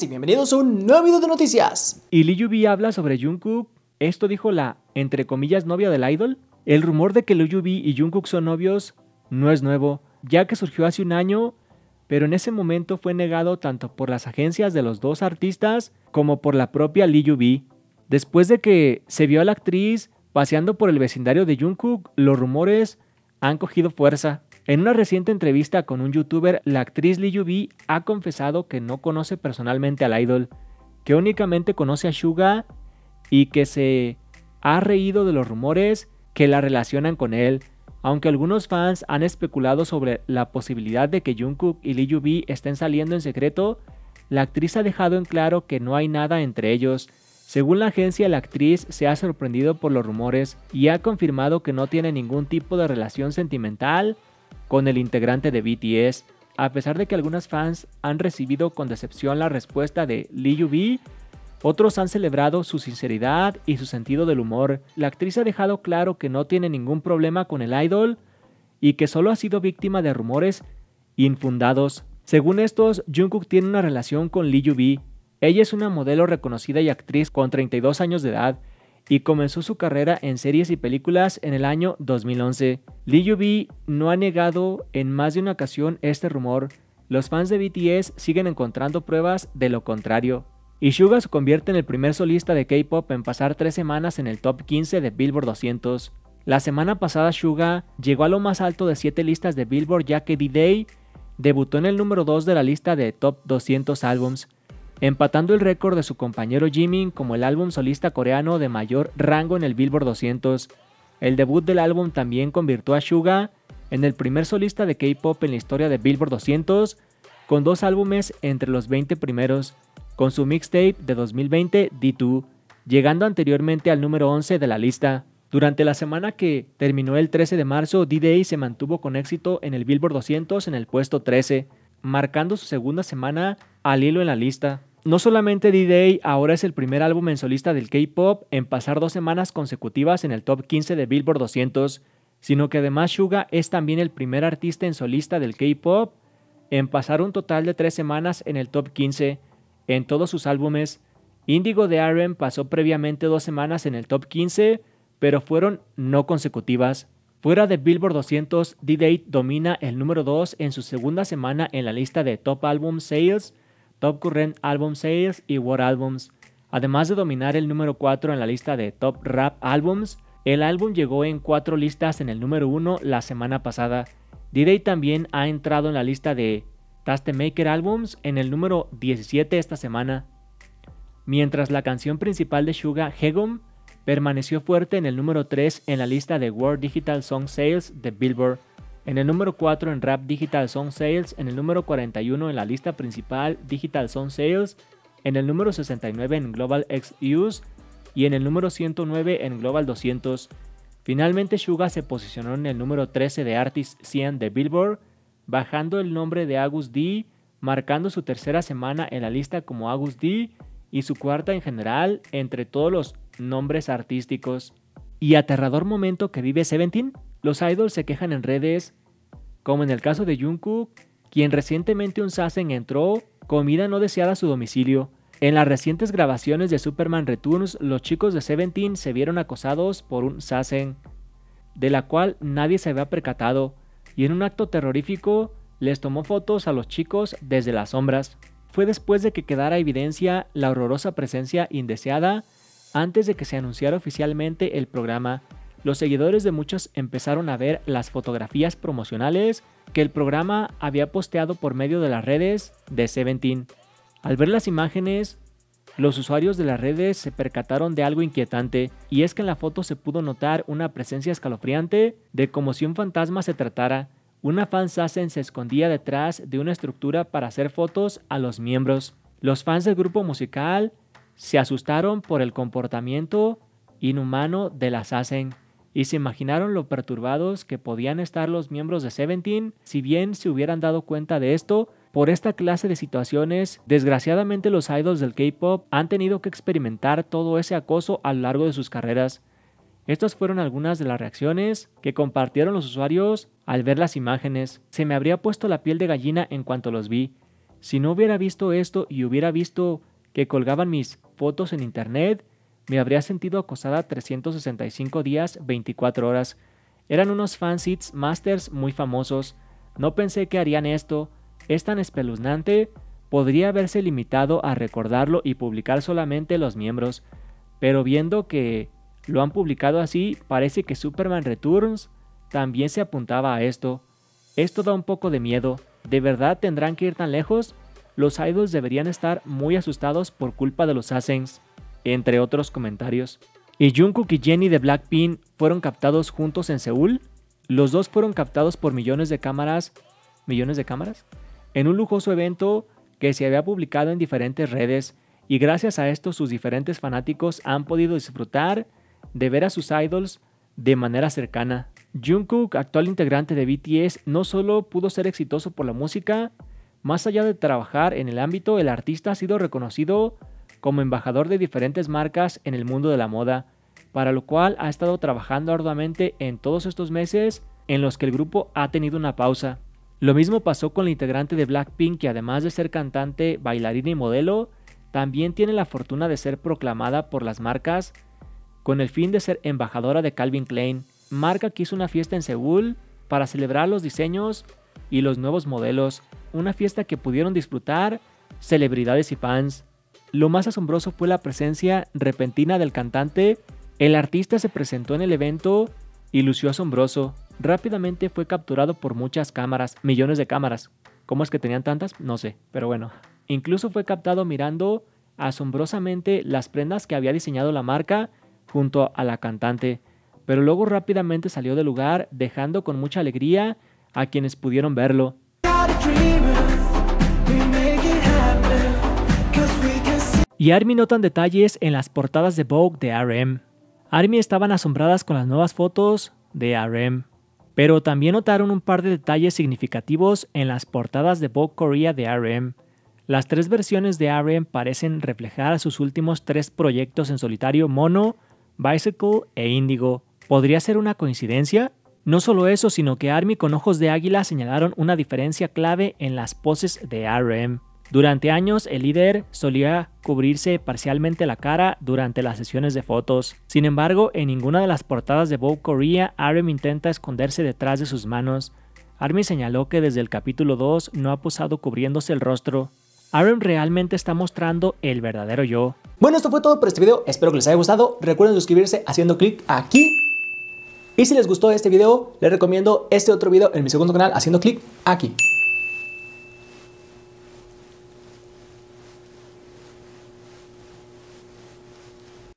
y bienvenidos a un nuevo video de noticias. Y Lee Yubi habla sobre Jungkook. Esto dijo la, entre comillas, novia del idol. El rumor de que Lee Yubi y Jungkook son novios no es nuevo, ya que surgió hace un año, pero en ese momento fue negado tanto por las agencias de los dos artistas como por la propia Lee Yubi. Después de que se vio a la actriz paseando por el vecindario de Jungkook, los rumores han cogido fuerza. En una reciente entrevista con un youtuber, la actriz Yu-Bi ha confesado que no conoce personalmente al idol, que únicamente conoce a Suga y que se ha reído de los rumores que la relacionan con él, aunque algunos fans han especulado sobre la posibilidad de que Jungkook y Yu-Bi estén saliendo en secreto, la actriz ha dejado en claro que no hay nada entre ellos. Según la agencia, la actriz se ha sorprendido por los rumores y ha confirmado que no tiene ningún tipo de relación sentimental con el integrante de BTS, a pesar de que algunas fans han recibido con decepción la respuesta de Lee Bi, otros han celebrado su sinceridad y su sentido del humor. La actriz ha dejado claro que no tiene ningún problema con el idol y que solo ha sido víctima de rumores infundados. Según estos, Jungkook tiene una relación con Lee Bi. Ella es una modelo reconocida y actriz con 32 años de edad y comenzó su carrera en series y películas en el año 2011. Lee no ha negado en más de una ocasión este rumor. Los fans de BTS siguen encontrando pruebas de lo contrario. Y Suga se convierte en el primer solista de K-pop en pasar tres semanas en el top 15 de Billboard 200. La semana pasada Suga llegó a lo más alto de 7 listas de Billboard ya que D-Day debutó en el número 2 de la lista de top 200 álbums empatando el récord de su compañero Jimin como el álbum solista coreano de mayor rango en el Billboard 200. El debut del álbum también convirtió a Suga en el primer solista de K-pop en la historia de Billboard 200, con dos álbumes entre los 20 primeros, con su mixtape de 2020 D2, llegando anteriormente al número 11 de la lista. Durante la semana que terminó el 13 de marzo, D-Day se mantuvo con éxito en el Billboard 200 en el puesto 13, marcando su segunda semana al hilo en la lista no solamente D-Day ahora es el primer álbum en solista del K-pop en pasar dos semanas consecutivas en el top 15 de Billboard 200, sino que además Suga es también el primer artista en solista del K-pop en pasar un total de tres semanas en el top 15 en todos sus álbumes. Indigo de Aaron pasó previamente dos semanas en el top 15, pero fueron no consecutivas. Fuera de Billboard 200, d day domina el número 2 en su segunda semana en la lista de Top Album Sales Top Current Album Sales y World Albums. Además de dominar el número 4 en la lista de Top Rap Albums, el álbum llegó en cuatro listas en el número 1 la semana pasada. D-Day también ha entrado en la lista de Tastemaker Albums en el número 17 esta semana. Mientras la canción principal de Suga, Hegum, permaneció fuerte en el número 3 en la lista de World Digital Song Sales de Billboard. En el número 4 en Rap Digital Song Sales, en el número 41 en la lista principal Digital Song Sales, en el número 69 en Global X Use y en el número 109 en Global 200. Finalmente Suga se posicionó en el número 13 de Artist 100 de Billboard, bajando el nombre de Agus D, marcando su tercera semana en la lista como Agus D y su cuarta en general entre todos los nombres artísticos. ¿Y aterrador momento que vive Seventeen? Los idols se quejan en redes, como en el caso de Jungkook, quien recientemente un sasen entró comida no deseada a su domicilio. En las recientes grabaciones de Superman Returns, los chicos de Seventeen se vieron acosados por un sasen, de la cual nadie se había percatado, y en un acto terrorífico les tomó fotos a los chicos desde las sombras. Fue después de que quedara evidencia la horrorosa presencia indeseada antes de que se anunciara oficialmente el programa los seguidores de muchos empezaron a ver las fotografías promocionales que el programa había posteado por medio de las redes de Seventeen. Al ver las imágenes, los usuarios de las redes se percataron de algo inquietante, y es que en la foto se pudo notar una presencia escalofriante de como si un fantasma se tratara. Una fan Sassen se escondía detrás de una estructura para hacer fotos a los miembros. Los fans del grupo musical se asustaron por el comportamiento inhumano de la Sassen y se imaginaron lo perturbados que podían estar los miembros de Seventeen si bien se hubieran dado cuenta de esto. Por esta clase de situaciones, desgraciadamente los idols del K-pop han tenido que experimentar todo ese acoso a lo largo de sus carreras. Estas fueron algunas de las reacciones que compartieron los usuarios al ver las imágenes. Se me habría puesto la piel de gallina en cuanto los vi. Si no hubiera visto esto y hubiera visto que colgaban mis fotos en internet, me habría sentido acosada 365 días, 24 horas. Eran unos fansits masters muy famosos. No pensé que harían esto. Es tan espeluznante. Podría haberse limitado a recordarlo y publicar solamente los miembros. Pero viendo que lo han publicado así, parece que Superman Returns también se apuntaba a esto. Esto da un poco de miedo. ¿De verdad tendrán que ir tan lejos? Los idols deberían estar muy asustados por culpa de los Asens entre otros comentarios. Y Jungkook y Jennie de Blackpink fueron captados juntos en Seúl. Los dos fueron captados por millones de cámaras, millones de cámaras, en un lujoso evento que se había publicado en diferentes redes y gracias a esto sus diferentes fanáticos han podido disfrutar de ver a sus idols de manera cercana. Jungkook, actual integrante de BTS, no solo pudo ser exitoso por la música, más allá de trabajar en el ámbito, el artista ha sido reconocido como embajador de diferentes marcas en el mundo de la moda, para lo cual ha estado trabajando arduamente en todos estos meses en los que el grupo ha tenido una pausa. Lo mismo pasó con la integrante de Blackpink que además de ser cantante, bailarina y modelo, también tiene la fortuna de ser proclamada por las marcas con el fin de ser embajadora de Calvin Klein, marca que hizo una fiesta en Seúl para celebrar los diseños y los nuevos modelos, una fiesta que pudieron disfrutar celebridades y fans. Lo más asombroso fue la presencia repentina del cantante. El artista se presentó en el evento y lució asombroso. Rápidamente fue capturado por muchas cámaras, millones de cámaras. ¿Cómo es que tenían tantas? No sé, pero bueno. Incluso fue captado mirando asombrosamente las prendas que había diseñado la marca junto a la cantante, pero luego rápidamente salió del lugar dejando con mucha alegría a quienes pudieron verlo. y ARMY notan detalles en las portadas de Vogue de RM. ARMY estaban asombradas con las nuevas fotos de RM, pero también notaron un par de detalles significativos en las portadas de Vogue Korea de RM. Las tres versiones de RM parecen reflejar a sus últimos tres proyectos en solitario Mono, Bicycle e Indigo. ¿Podría ser una coincidencia? No solo eso, sino que Army con ojos de águila señalaron una diferencia clave en las poses de RM. Durante años, el líder solía cubrirse parcialmente la cara durante las sesiones de fotos. Sin embargo, en ninguna de las portadas de Vogue Korea, Arem intenta esconderse detrás de sus manos. Armin señaló que desde el capítulo 2 no ha posado cubriéndose el rostro, Aaron realmente está mostrando el verdadero yo. Bueno, esto fue todo por este video, espero que les haya gustado, recuerden suscribirse haciendo clic aquí. Y si les gustó este video, les recomiendo este otro video en mi segundo canal haciendo clic aquí.